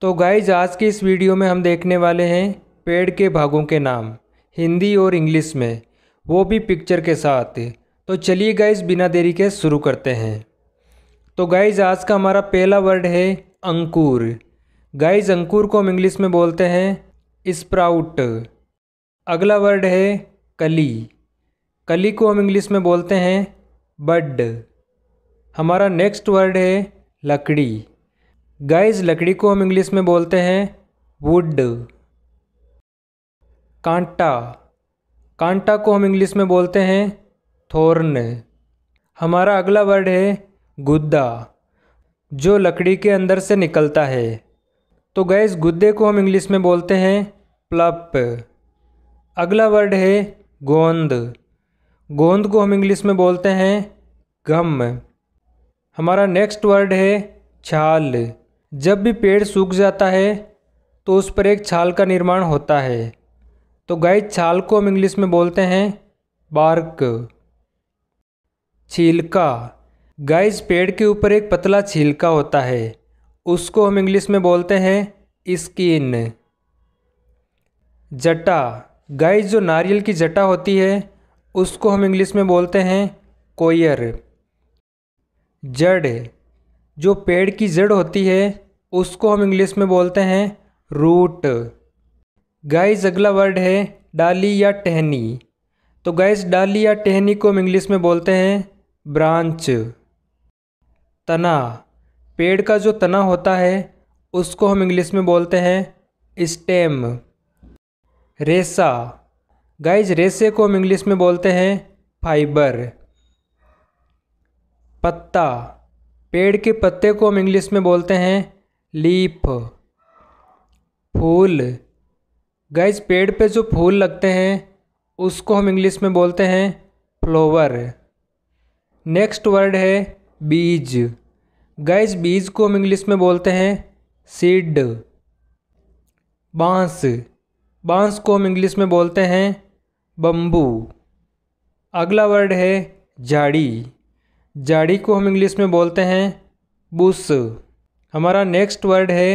तो गाइज आज की इस वीडियो में हम देखने वाले हैं पेड़ के भागों के नाम हिंदी और इंग्लिश में वो भी पिक्चर के साथ तो चलिए गाइज बिना देरी के शुरू करते हैं तो गाइज आज का हमारा पहला वर्ड है अंकुर गाइज अंकुर को हम इंग्लिश में बोलते हैं स्प्राउट अगला वर्ड है कली कली को हम इंग्लिश में बोलते हैं बड हमारा नेक्स्ट वर्ड है लकड़ी गाइस लकड़ी को हम इंग्लिश में बोलते हैं वुड कांटा कांटा को हम इंग्लिश में बोलते हैं थोर्न हमारा अगला वर्ड है गुद्दा जो लकड़ी के अंदर से निकलता है तो गैस गुद्दे को हम इंग्लिश में बोलते हैं प्लप अगला वर्ड है गोंद गोंद को हम इंग्लिश में बोलते हैं गम हमारा नेक्स्ट वर्ड है छाल जब भी पेड़ सूख जाता है तो उस पर एक छाल का निर्माण होता है तो गाय छाल को हम इंग्लिश में बोलते हैं बार्क छीलका गाइस पेड़ के ऊपर एक पतला छीलका होता है उसको हम इंग्लिश में बोलते हैं स्किन जटा गाइस जो नारियल की जटा होती है उसको हम इंग्लिश में बोलते हैं कोयर जड़ जो पेड़ की जड़ होती है उसको हम इंग्लिश में बोलते हैं रूट गाइस अगला वर्ड है डाली या टहनी तो गाइस डाली या टहनी को हम इंग्लिश में बोलते हैं ब्रांच तना पेड़ का जो तना होता है उसको हम इंग्लिश में बोलते हैं स्टेम रेसा गाइज रेसे को हम इंग्लिश में बोलते हैं फाइबर पत्ता पेड़ के पत्ते को हम इंग्लिश में बोलते हैं लीप फूल गैस पेड़ पे जो फूल लगते हैं उसको हम इंग्लिश में बोलते हैं फ्लोवर नेक्स्ट वर्ड है बीज गैस बीज को हम इंग्लिश में बोलते हैं सीड बांस बांस को हम इंग्लिश में बोलते हैं बम्बू अगला वर्ड है झाड़ी झाड़ी को हम इंग्लिश में बोलते हैं बुश हमारा नेक्स्ट वर्ड है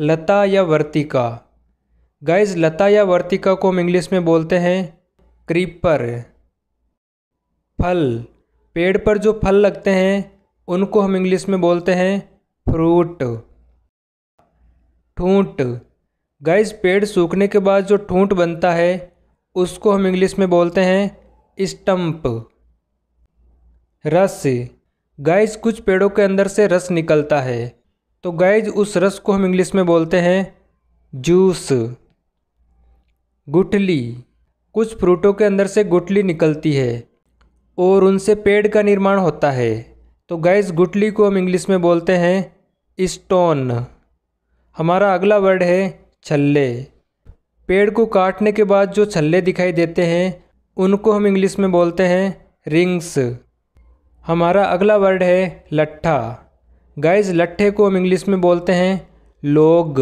लता या वर्तिका गाइज लता या वर्तिका को हम इंग्लिश में बोलते हैं क्रीपर फल पेड़ पर जो फल लगते हैं उनको हम इंग्लिश में बोलते हैं फ्रूट ठूंट गाइज पेड़ सूखने के बाद जो ठूंट बनता है उसको हम इंग्लिश में बोलते हैं स्टम्प रस गाइज कुछ पेड़ों के अंदर से रस निकलता है तो गैज उस रस को हम इंग्लिश में बोलते हैं जूस गुठली कुछ फ्रूटों के अंदर से गुठली निकलती है और उनसे पेड़ का निर्माण होता है तो गैज़ गुठली को हम इंग्लिश में बोलते हैं स्टोन हमारा अगला वर्ड है छल्ले पेड़ को काटने के बाद जो छल्ले दिखाई देते हैं उनको हम इंग्लिश में बोलते हैं रिंग्स हमारा अगला वर्ड है लट्ठा गाइज लट्ठे को हम इंग्लिश में बोलते हैं लोग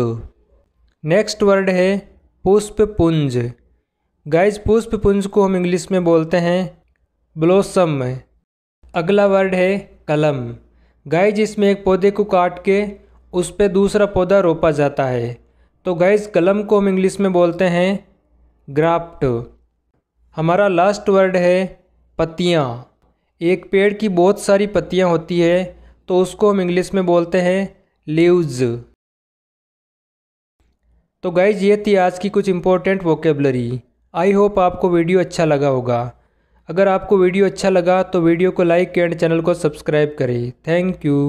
नेक्स्ट वर्ड है पुष्प पुंज गाइज पुष्प पुंज को हम इंग्लिश में बोलते हैं ब्लोसम अगला वर्ड है कलम गाइज इसमें एक पौधे को काट के उस पर दूसरा पौधा रोपा जाता है तो गाइज कलम को हम इंग्लिश में बोलते हैं ग्राफ्ट हमारा लास्ट वर्ड है पत्तियाँ एक पेड़ की बहुत सारी पत्तियाँ होती है तो उसको हम इंग्लिश में बोलते हैं लीव्स तो गाइज ये थी आज की कुछ इम्पोर्टेंट वोकेबलरी आई होप आपको वीडियो अच्छा लगा होगा अगर आपको वीडियो अच्छा लगा तो वीडियो को लाइक एंड चैनल को सब्सक्राइब करें थैंक यू